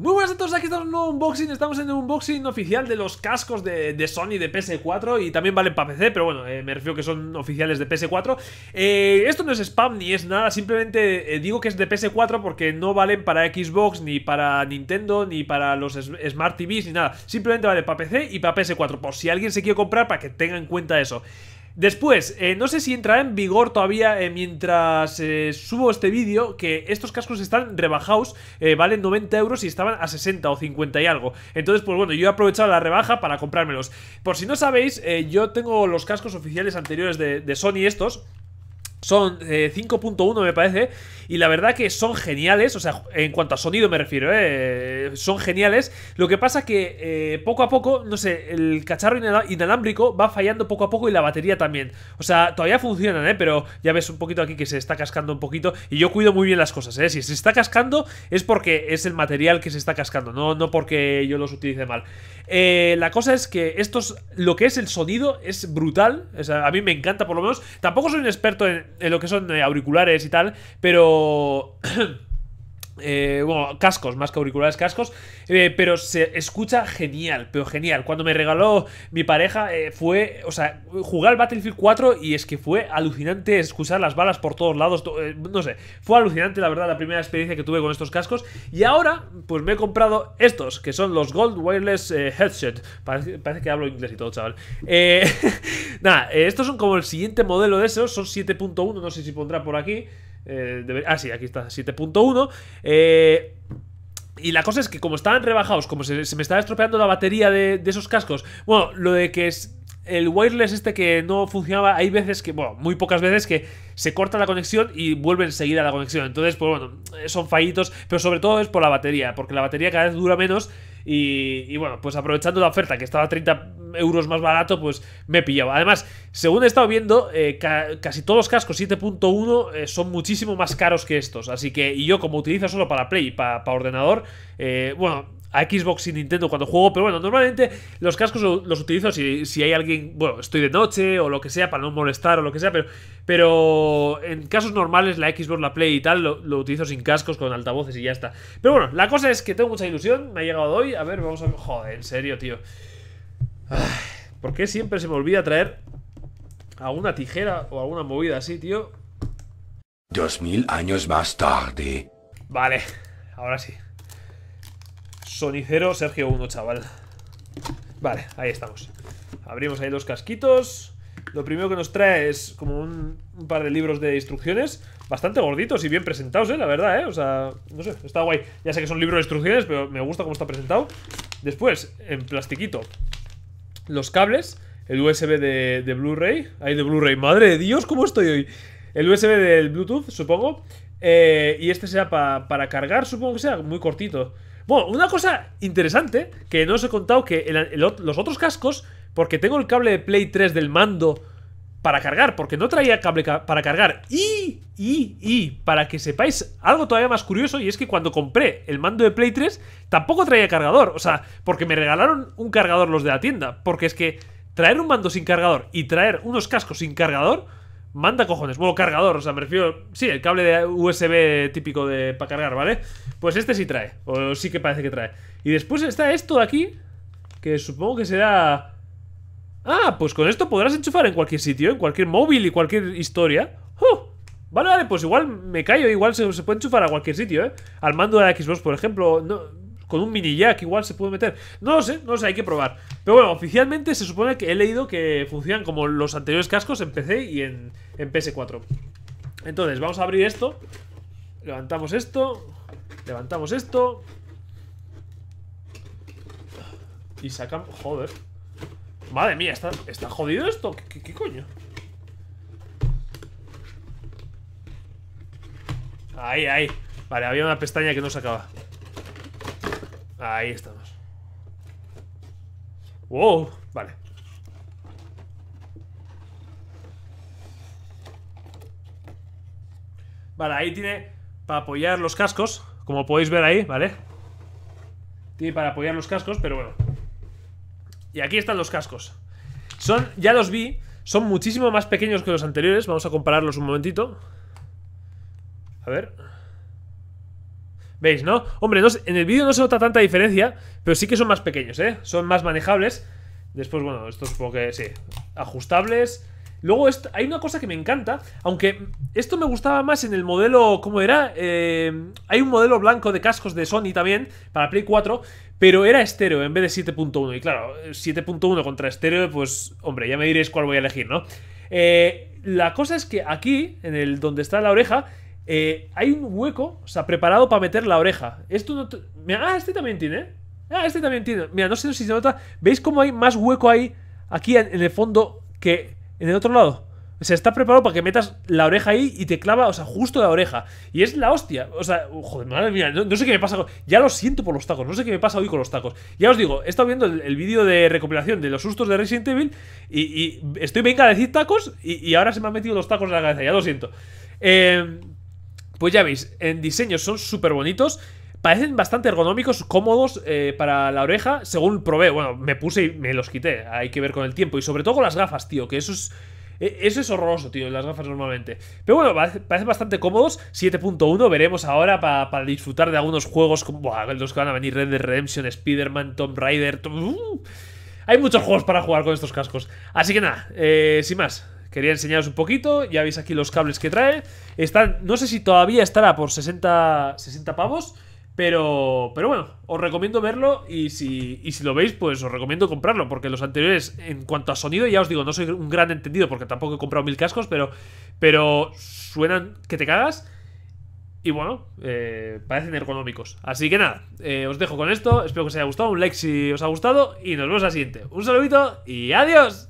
Muy buenas a todos, aquí estamos en un nuevo unboxing, estamos en un unboxing oficial de los cascos de, Sony de PS4 y también valen para PC, pero bueno, eh, me refiero que son oficiales de PS4. Eh, esto no es spam ni es nada, simplemente eh, digo que es de PS4 porque no valen para Xbox, ni para Nintendo, ni para los Smart TVs, ni nada. Simplemente vale para PC y para PS4, por si alguien se quiere comprar para que tenga en cuenta eso. Después, eh, no sé si entrará en vigor todavía eh, mientras eh, subo este vídeo que estos cascos están rebajados, valen 90 euros y estaban a 60 o 50 y algo. Entonces, pues bueno, yo he aprovechado la rebaja para comprármelos. Por si no sabéis, yo tengo los cascos oficiales anteriores de Sony estos, son 5.1 eh, me parece. Y la verdad que son geniales. O sea, en cuanto a sonido me refiero. Eh, son geniales. Lo que pasa que eh, poco a poco, no sé, el cacharro inalámbrico va fallando poco a poco y la batería también. O sea, todavía funcionan, ¿eh? Pero ya ves un poquito aquí que se está cascando un poquito. Y yo cuido muy bien las cosas, ¿eh? Si se está cascando es porque es el material que se está cascando. No, no porque yo los utilice mal. Eh, la cosa es que estos, lo que es el sonido es brutal. O sea, a mí me encanta por lo menos. Tampoco soy un experto en, en lo que son eh, auriculares y tal, pero... Eh, bueno, cascos, más que auriculares, cascos. Eh, pero se escucha genial, pero genial. Cuando me regaló mi pareja, eh, fue. O sea, jugar al Battlefield 4 y es que fue alucinante escuchar las balas por todos lados. no sé, fue alucinante, la verdad, la primera experiencia que tuve con estos cascos. Y ahora, pues me he comprado estos, que son los Gold Wireless Headset. Parece, parece, que hablo inglés y todo, chaval. nada, estos son como el siguiente modelo de esos, son 7.1, no sé si pondrá por aquí. Eh, ah, sí, aquí está, 7.1. Eh, y la cosa es que como estaban rebajados, como se, me estaba estropeando la batería de, de, esos cascos, bueno, lo de que es el wireless este que no funcionaba, hay veces que, bueno, muy pocas veces que se corta la conexión y vuelve enseguida la conexión. Entonces, pues bueno, son fallitos, pero sobre todo es por la batería, porque la batería cada vez dura menos y, bueno, pues aprovechando la oferta que estaba 30 euros más barato, pues me he pillado. Además, según he estado viendo, eh, casi todos los cascos 7.1 eh, son muchísimo más caros que estos. Así que, y yo como utilizo solo para Play y para, ordenador, eh, bueno, a Xbox y Nintendo cuando juego, pero bueno, normalmente los cascos los utilizo si, si, hay alguien, bueno, estoy de noche o lo que sea, para no molestar o lo que sea, pero, pero en casos normales la Xbox, la Play y tal, lo, utilizo sin cascos, con altavoces y ya está. Pero bueno, la cosa es que tengo mucha ilusión, me ha llegado hoy, a ver, vamos a... Joder, en serio, tío. ¿Por qué siempre se me olvida traer alguna tijera o alguna movida así, tío? Dos mil años más tarde. Vale, ahora sí. Sonicero Sergio 1, chaval Vale, ahí estamos Abrimos ahí los casquitos Lo primero que nos trae es como un, par de libros de instrucciones Bastante gorditos y bien presentados, eh, la verdad, eh O sea, no sé, está guay Ya sé que son libros de instrucciones, pero me gusta cómo está presentado Después, en plastiquito Los cables El USB de, de Blu-ray Ahí de Blu-ray, madre de Dios, ¿cómo estoy hoy? El USB del Bluetooth, supongo eh, y este será para cargar, supongo que sea muy cortito. Bueno, una cosa interesante que no os he contado, que los otros cascos, porque tengo el cable de Play 3 del mando para cargar, porque no traía cable para cargar. Y, y, y, para que sepáis algo todavía más curioso, y es que cuando compré el mando de Play 3, tampoco traía cargador. O sea, porque me regalaron un cargador los de la tienda. Porque es que traer un mando sin cargador y traer unos cascos sin cargador Manda cojones. Bueno, cargador, o sea, me refiero... Sí, el cable de USB típico de, para cargar, ¿vale? Pues este sí trae, o sí que parece que trae. Y después está esto de aquí, que supongo que será... Ah, pues con esto podrás enchufar en cualquier sitio, en cualquier móvil y cualquier historia. ¡Oh! Vale, vale, pues igual me callo, igual se, se, puede enchufar a cualquier sitio, ¿eh? Al mando de Xbox, por ejemplo, no, con un mini jack igual se puede meter. No lo sé, no lo sé, hay que probar. Pero bueno, oficialmente se supone que he leído que funcionan como los anteriores cascos en PC y en, PS4. Entonces, vamos a abrir esto. Levantamos esto. Levantamos esto. Y sacamos... Joder. Madre mía, ¿está, está jodido esto? ¿Qué, coño? Ahí, ahí. Vale, había una pestaña que no sacaba Ahí estamos. Wow, vale. Vale, ahí tiene para apoyar los cascos, como podéis ver ahí, ¿vale? Tiene para apoyar los cascos, pero bueno. Y aquí están los cascos. Son, ya los vi, son muchísimo más pequeños que los anteriores. Vamos a compararlos un momentito. A ver. ¿Veis, no? Hombre, en el vídeo no se nota tanta diferencia, pero sí que son más pequeños, ¿eh? Son más manejables. Después, bueno, esto supongo que sí. Ajustables. Luego hay una cosa que me encanta, aunque esto me gustaba más en el modelo, ¿cómo era? Eh, hay un modelo blanco de cascos de Sony también, para Play 4, pero era estéreo en vez de 7.1. Y claro, 7.1 contra estéreo, pues hombre, ya me diréis cuál voy a elegir, ¿no? Eh, la cosa es que aquí, en el donde está la oreja, eh, hay un hueco, o sea, preparado para meter la oreja. Esto no ah, este también tiene. ¿eh? Ah, este también tiene. Mira, no sé si se nota. ¿Veis cómo hay más hueco ahí, aquí en, el fondo, que en el otro lado? O sea, está preparado para que metas la oreja ahí y te clava, o sea, justo la oreja. Y es la hostia. O sea, joder, madre mía, no, sé qué me pasa. ya lo siento por los tacos, no sé qué me pasa hoy con los tacos. Ya os digo, he estado viendo el, vídeo de recopilación de los sustos de Resident Evil y, estoy venga a decir tacos y, y, ahora se me han metido los tacos en la cabeza, ya lo siento. Eh, pues ya veis, en diseño son súper bonitos. Parecen bastante ergonómicos, cómodos eh, para la oreja, según probé. Bueno, me puse y me los quité. Hay que ver con el tiempo. Y sobre todo con las gafas, tío, que eso es... E-, eso es horroroso, tío, las gafas normalmente. Pero bueno, parecen bastante cómodos. 7.1, veremos ahora para disfrutar de algunos juegos como buah, los que van a venir Red Dead Redemption, Spider-Man, Tomb Raider. ¡uh! hay muchos juegos para jugar con estos cascos. Así que nada, eh, sin más, Quería enseñaros un poquito, ya veis aquí los cables que trae. Están, no sé si todavía estará por 60, 60 pavos, pero, pero bueno, os recomiendo verlo y si, y si lo veis, pues os recomiendo comprarlo, porque los anteriores, en cuanto a sonido, ya os digo, no soy un gran entendido porque tampoco he comprado mil cascos, pero, pero suenan que te cagas. Y bueno, eh, parecen ergonómicos. Así que nada, eh, os dejo con esto. Espero que os haya gustado. Un like si os ha gustado. Y nos vemos al siguiente. Un saludito y adiós.